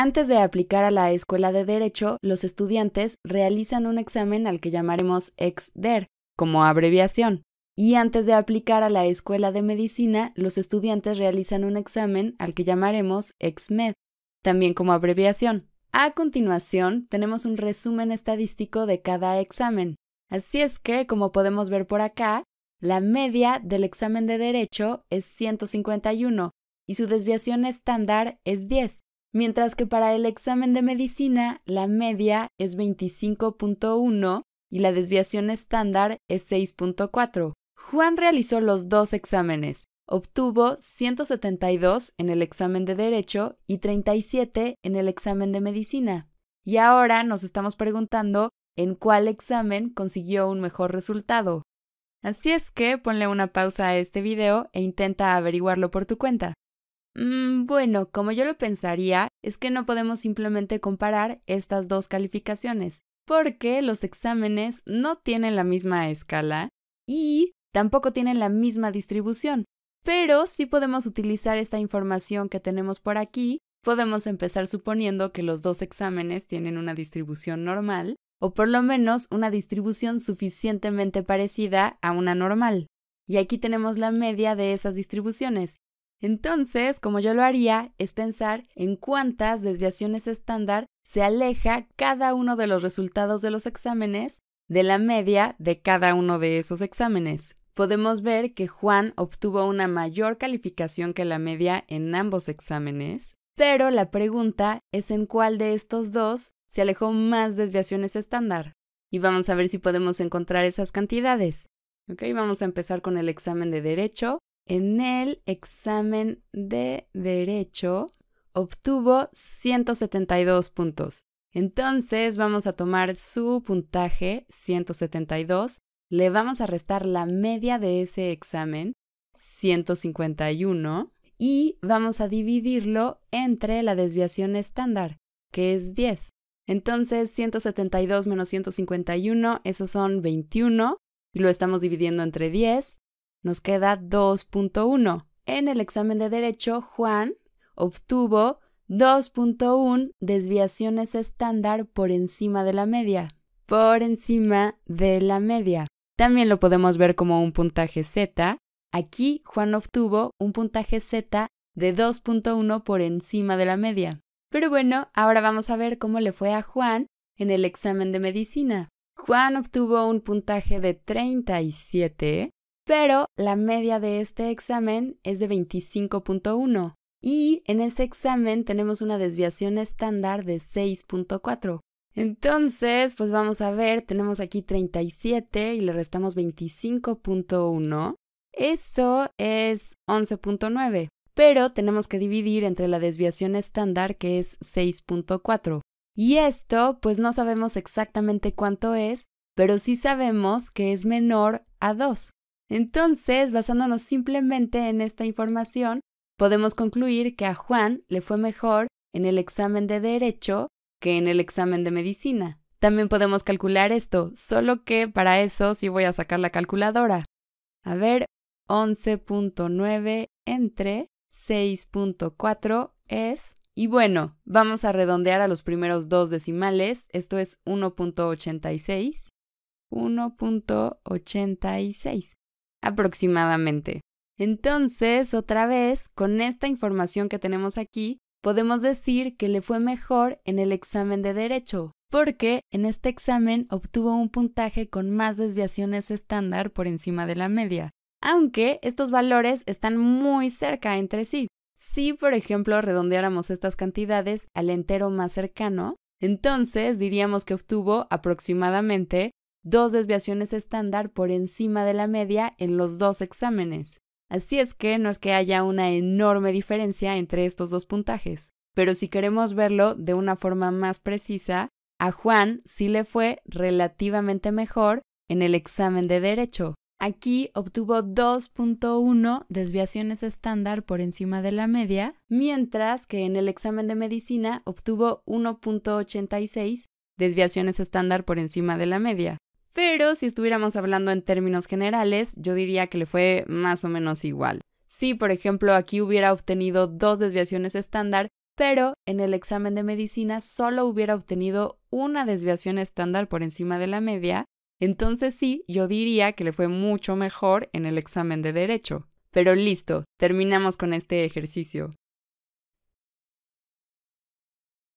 Antes de aplicar a la escuela de derecho, los estudiantes realizan un examen al que llamaremos EXDER, como abreviación. Y antes de aplicar a la escuela de medicina, los estudiantes realizan un examen al que llamaremos EXMED, también como abreviación. A continuación, tenemos un resumen estadístico de cada examen. Así es que, como podemos ver por acá, la media del examen de derecho es 151 y su desviación estándar es 10 mientras que para el examen de medicina la media es 25.1 y la desviación estándar es 6.4. Juan realizó los dos exámenes. Obtuvo 172 en el examen de Derecho y 37 en el examen de Medicina. Y ahora nos estamos preguntando en cuál examen consiguió un mejor resultado. Así es que ponle una pausa a este video e intenta averiguarlo por tu cuenta. Mm, bueno, como yo lo pensaría, es que no podemos simplemente comparar estas dos calificaciones, porque los exámenes no tienen la misma escala y tampoco tienen la misma distribución. Pero si podemos utilizar esta información que tenemos por aquí podemos empezar suponiendo que los dos exámenes tienen una distribución normal, o por lo menos una distribución suficientemente parecida a una normal. Y aquí tenemos la media de esas distribuciones, entonces, como yo lo haría, es pensar en cuántas desviaciones estándar se aleja cada uno de los resultados de los exámenes de la media de cada uno de esos exámenes. Podemos ver que Juan obtuvo una mayor calificación que la media en ambos exámenes, pero la pregunta es en cuál de estos dos se alejó más desviaciones estándar. Y vamos a ver si podemos encontrar esas cantidades. Ok, vamos a empezar con el examen de derecho. En el examen de derecho obtuvo 172 puntos. Entonces vamos a tomar su puntaje 172, le vamos a restar la media de ese examen 151 y vamos a dividirlo entre la desviación estándar, que es 10. Entonces 172 menos 151, esos son 21 y lo estamos dividiendo entre 10 nos queda 2.1. En el examen de derecho, Juan obtuvo 2.1 desviaciones estándar por encima de la media. Por encima de la media. También lo podemos ver como un puntaje Z. Aquí Juan obtuvo un puntaje Z de 2.1 por encima de la media. Pero bueno, ahora vamos a ver cómo le fue a Juan en el examen de medicina. Juan obtuvo un puntaje de 37 pero la media de este examen es de 25.1 y en ese examen tenemos una desviación estándar de 6.4. Entonces, pues vamos a ver, tenemos aquí 37 y le restamos 25.1. eso es 11.9, pero tenemos que dividir entre la desviación estándar que es 6.4. Y esto, pues no sabemos exactamente cuánto es, pero sí sabemos que es menor a 2. Entonces, basándonos simplemente en esta información, podemos concluir que a Juan le fue mejor en el examen de derecho que en el examen de medicina. También podemos calcular esto, solo que para eso sí voy a sacar la calculadora. A ver, 11.9 entre 6.4 es... Y bueno, vamos a redondear a los primeros dos decimales, esto es 1.86. 1.86 aproximadamente. Entonces, otra vez, con esta información que tenemos aquí, podemos decir que le fue mejor en el examen de derecho, porque en este examen obtuvo un puntaje con más desviaciones estándar por encima de la media, aunque estos valores están muy cerca entre sí. Si, por ejemplo, redondeáramos estas cantidades al entero más cercano, entonces diríamos que obtuvo aproximadamente dos desviaciones estándar por encima de la media en los dos exámenes. Así es que no es que haya una enorme diferencia entre estos dos puntajes. Pero si queremos verlo de una forma más precisa, a Juan sí le fue relativamente mejor en el examen de derecho. Aquí obtuvo 2.1 desviaciones estándar por encima de la media, mientras que en el examen de medicina obtuvo 1.86 desviaciones estándar por encima de la media. Pero si estuviéramos hablando en términos generales, yo diría que le fue más o menos igual. Si, por ejemplo, aquí hubiera obtenido dos desviaciones estándar, pero en el examen de medicina solo hubiera obtenido una desviación estándar por encima de la media, entonces sí, yo diría que le fue mucho mejor en el examen de derecho. Pero listo, terminamos con este ejercicio.